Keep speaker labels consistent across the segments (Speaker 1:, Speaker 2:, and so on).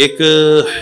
Speaker 1: एक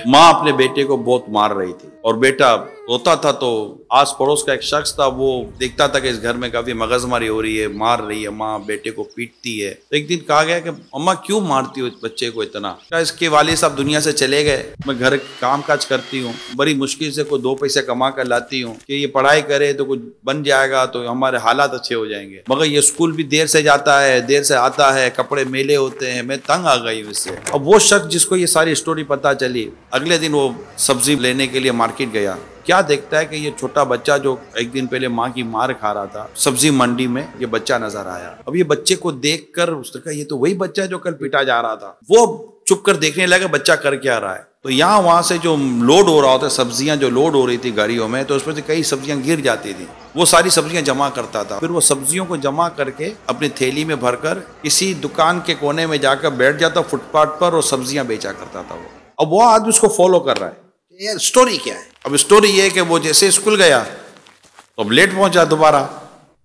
Speaker 1: माँ अपने बेटे को बहुत मार रही थी और बेटा रोता था तो आस पड़ोस का एक शख्स था वो देखता था कि इस घर में काफी मगजमारी हो रही है मार रही है माँ बेटे को पीटती है तो एक दिन कहा गया कि अम्मा क्यों मारती हो इस बच्चे को इतना क्या इसके वाले साहब दुनिया से चले गए मैं घर काम काज करती हूँ बड़ी मुश्किल से कोई दो पैसे कमा कर लाती हूँ कि ये पढ़ाई करे तो कुछ बन जाएगा तो हमारे हालात अच्छे हो जाएंगे मगर ये स्कूल भी देर से जाता है देर से आता है कपड़े मेले होते हैं मैं तंग आ गई उससे अब वो शख्स जिसको ये सारी स्टोरी पता चली अगले दिन वो सब्जी लेने के लिए मार्केट मार्केट गया क्या देखता है कि ये छोटा बच्चा जो एक दिन पहले माँ की मार खा रहा था सब्जी मंडी में ये बच्चा नजर आया अब ये बच्चे को देख कर उसने कहा ये तो वही बच्चा है जो कल पिटा जा रहा था वो चुप कर देखने लगा बच्चा कर क्या रहा है तो यहाँ वहाँ से जो लोड हो रहा होता है सब्जियाँ जो लोड हो रही थी गाड़ियों में तो उसमें से कई सब्जियाँ गिर जाती थी वो सारी सब्जियाँ जमा करता था फिर वो सब्जियों को जमा करके अपनी थैली में भरकर किसी दुकान के कोने में जाकर बैठ जाता फुटपाथ पर और सब्जियाँ बेचा करता था वो अब वो आदमी उसको फॉलो कर रहा है यार स्टोरी क्या है अब स्टोरी ये है कि वो जैसे स्कूल गया तो अब लेट पहुंचा दोबारा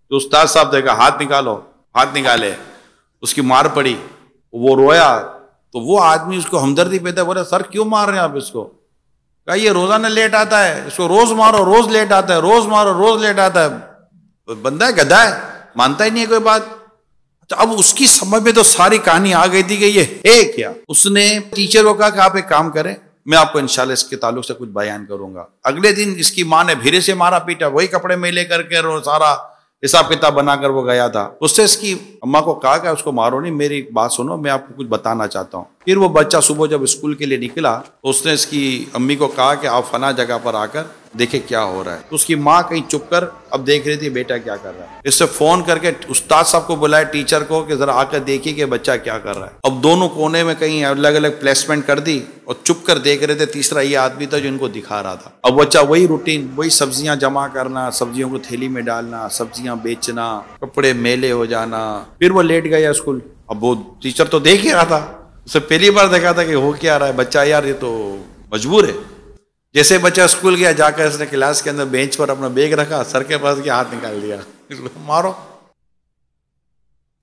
Speaker 1: तो उस्ताद साहब देखा हाथ निकालो हाथ निकाले उसकी मार पड़ी वो रोया तो वो आदमी उसको हमदर्दी पैदा बोला सर क्यों मार रहे हैं आप इसको कहा ये रोजाना लेट आता है इसको रोज मारो रोज लेट आता है रोज मारो रोज लेट आता है तो बंदा है गधा है मानता ही नहीं है कोई बात तो अब उसकी समझ में तो सारी कहानी आ गई थी कि ये है क्या उसने टीचर को कहा कि आप एक काम करें मैं आपको इंशाल्लाह इसके ताल्लुक से कुछ बयान करूंगा अगले दिन इसकी माँ ने भीरे से मारा पीटा वही कपड़े मेले करके और सारा हिसाब किताब बनाकर वो गया था उससे इसकी अम्मा को कहा गया उसको मारो नहीं मेरी बात सुनो मैं आपको कुछ बताना चाहता हूँ फिर वो बच्चा सुबह जब स्कूल के लिए निकला तो उसने इसकी अम्मी को कहा कि आप फना जगह पर आकर देखे क्या हो रहा है उसकी माँ कहीं चुप कर अब देख रही थी बेटा क्या कर रहा है इससे फोन करके उस्ताद साहब को बुलाया टीचर को कि जरा आकर देखिए कि बच्चा क्या कर रहा है अब दोनों कोने में कहीं अलग अलग प्लेसमेंट कर दी और चुप कर देख रहे थे तीसरा ये आदमी था जो इनको दिखा रहा था अब बच्चा वही रूटीन वही सब्जियां जमा करना सब्जियों को थैली में डालना सब्जियां बेचना कपड़े मेले हो जाना फिर वो लेट गया स्कूल अब वो टीचर तो देख ही रहा था उसे पहली बार देखा था कि हो क्या रहा है बच्चा यार ये तो मजबूर है जैसे बच्चा स्कूल गया जाकर उसने क्लास के अंदर बेंच पर अपना बैग रखा सर के पास के हाथ निकाल दिया मारो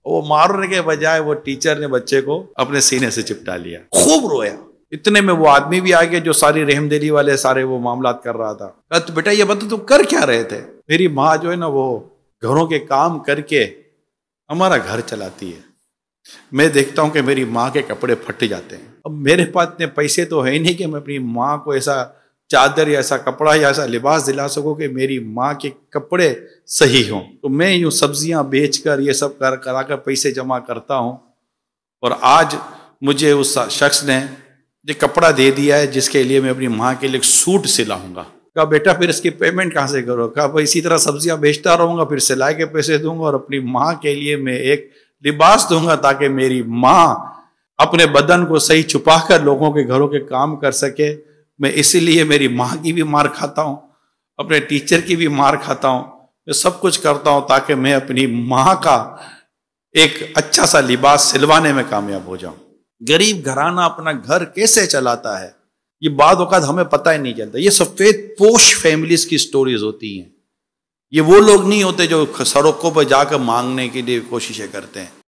Speaker 1: वो मारने के बजाय वो टीचर ने बच्चे को अपने सीने से चिपटा लिया खूब रोया इतने में वो आदमी भी आ गया जो सारी रहमदिली वाले सारे वो मामला कर रहा था तो बेटा ये बता तुम तो कर क्या रहे थे मेरी माँ जो है ना वो घरों के काम करके हमारा घर चलाती है मैं देखता हूं कि मेरी माँ के कपड़े फट जाते हैं अब मेरे पास इतने पैसे तो है नहीं कि मैं अपनी माँ को ऐसा चादर या ऐसा कपड़ा या ऐसा लिबास दिला सको कि मेरी माँ के कपड़े सही हों तो मैं यूँ सब्जियाँ बेच कर ये सब कर करा कर पैसे जमा करता हूँ और आज मुझे उस शख्स ने ये कपड़ा दे दिया है जिसके लिए मैं अपनी माँ के लिए सूट सिलाऊंगा कहा बेटा फिर इसकी पेमेंट कहाँ से करो कहा भाई इसी तरह सब्जियाँ बेचता रहूँगा फिर सिलाई के पैसे दूंगा और अपनी माँ के लिए मैं एक लिबास दूंगा ताकि मेरी माँ अपने बदन को सही छुपा कर लोगों के घरों के काम कर सके मैं इसीलिए मेरी माँ की भी मार खाता हूँ अपने टीचर की भी मार खाता हूँ मैं सब कुछ करता हूँ ताकि मैं अपनी माँ का एक अच्छा सा लिबास सिलवाने में कामयाब हो जाऊं गरीब घराना अपना घर कैसे चलाता है ये बाद अवत हमें पता ही नहीं चलता ये सफ़ेद पोश फैमिलीज की स्टोरीज होती हैं ये वो लोग नहीं होते जो सड़कों पर जाकर मांगने के लिए कोशिशें करते हैं